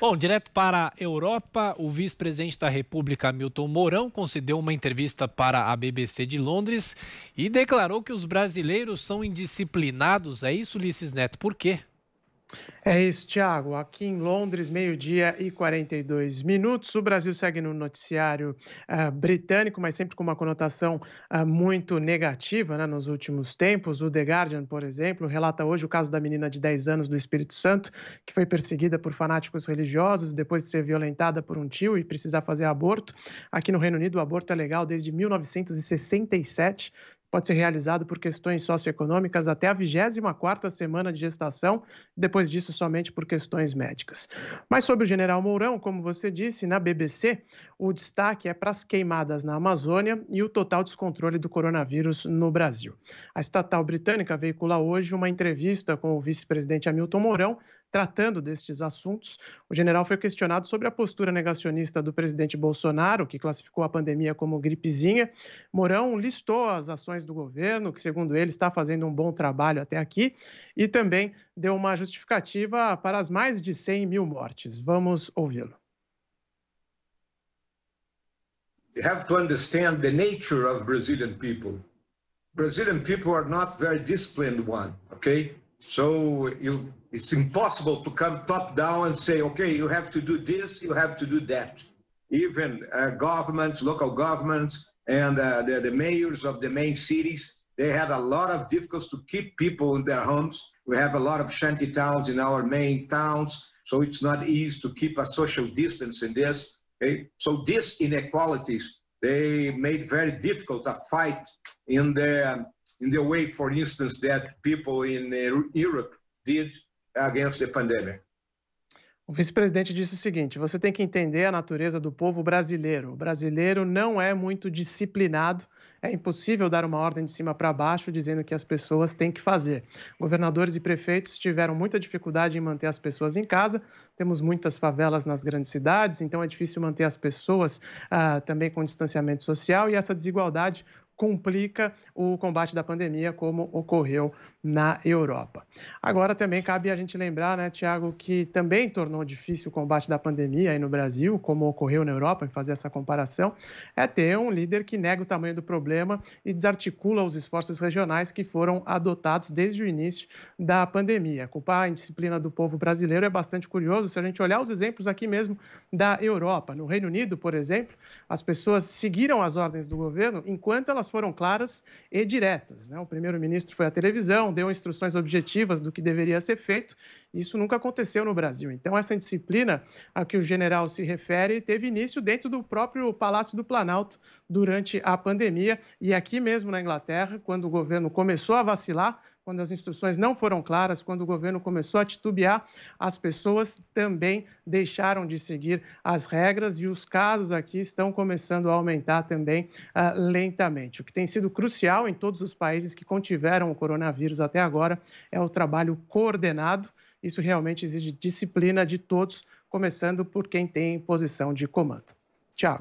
Bom, direto para a Europa, o vice-presidente da República, Milton Mourão, concedeu uma entrevista para a BBC de Londres e declarou que os brasileiros são indisciplinados. É isso, Ulisses Neto, por quê? É isso, Thiago. Aqui em Londres, meio-dia e 42 minutos. O Brasil segue no noticiário uh, britânico, mas sempre com uma conotação uh, muito negativa né, nos últimos tempos. O The Guardian, por exemplo, relata hoje o caso da menina de 10 anos do Espírito Santo, que foi perseguida por fanáticos religiosos depois de ser violentada por um tio e precisar fazer aborto. Aqui no Reino Unido, o aborto é legal desde 1967 pode ser realizado por questões socioeconômicas até a 24 semana de gestação, depois disso somente por questões médicas. Mas sobre o General Mourão, como você disse, na BBC, o destaque é para as queimadas na Amazônia e o total descontrole do coronavírus no Brasil. A estatal britânica veicula hoje uma entrevista com o vice-presidente Hamilton Mourão, tratando destes assuntos, o general foi questionado sobre a postura negacionista do presidente Bolsonaro, que classificou a pandemia como gripezinha. Mourão listou as ações do governo, que, segundo ele, está fazendo um bom trabalho até aqui, e também deu uma justificativa para as mais de 100 mil mortes. Vamos ouvi-lo. You have to understand the nature of Brazilian people. Brazilian people are not very disciplined one, okay? So you, it's impossible to come top down and say, okay, you have to do this, you have to do that. Even uh, governments, local governments, and uh, the, the mayors of the main cities, they had a lot of difficulties to keep people in their homes. We have a lot of shanty towns in our main towns, so it's not easy to keep a social distance in this. Okay? So these inequalities, they made very difficult a fight in the in the way, for instance, that people in uh, Europe did against the pandemic. O vice-presidente disse o seguinte: você tem que entender a natureza do povo brasileiro. O brasileiro não é muito disciplinado. É impossível dar uma ordem de cima para baixo dizendo que as pessoas têm que fazer. Governadores e prefeitos tiveram muita dificuldade em manter as pessoas em casa. Temos muitas favelas nas grandes cidades, então é difícil manter as pessoas ah, também com distanciamento social e essa desigualdade complica o combate da pandemia, como ocorreu na Europa. Agora também cabe a gente lembrar, né, Tiago, que também tornou difícil o combate da pandemia aí no Brasil, como ocorreu na Europa, em fazer essa comparação, é ter um líder que nega o tamanho do problema e desarticula os esforços regionais que foram adotados desde o início da pandemia. Culpar a indisciplina do povo brasileiro é bastante curioso se a gente olhar os exemplos aqui mesmo da Europa. No Reino Unido, por exemplo, as pessoas seguiram as ordens do governo enquanto elas elas foram claras e diretas. Né? O primeiro-ministro foi à televisão, deu instruções objetivas do que deveria ser feito. Isso nunca aconteceu no Brasil. Então, essa indisciplina a que o general se refere teve início dentro do próprio Palácio do Planalto durante a pandemia e aqui mesmo na Inglaterra, quando o governo começou a vacilar, quando as instruções não foram claras, quando o governo começou a titubear, as pessoas também deixaram de seguir as regras e os casos aqui estão começando a aumentar também uh, lentamente. O que tem sido crucial em todos os países que contiveram o coronavírus até agora é o trabalho coordenado. Isso realmente exige disciplina de todos, começando por quem tem posição de comando.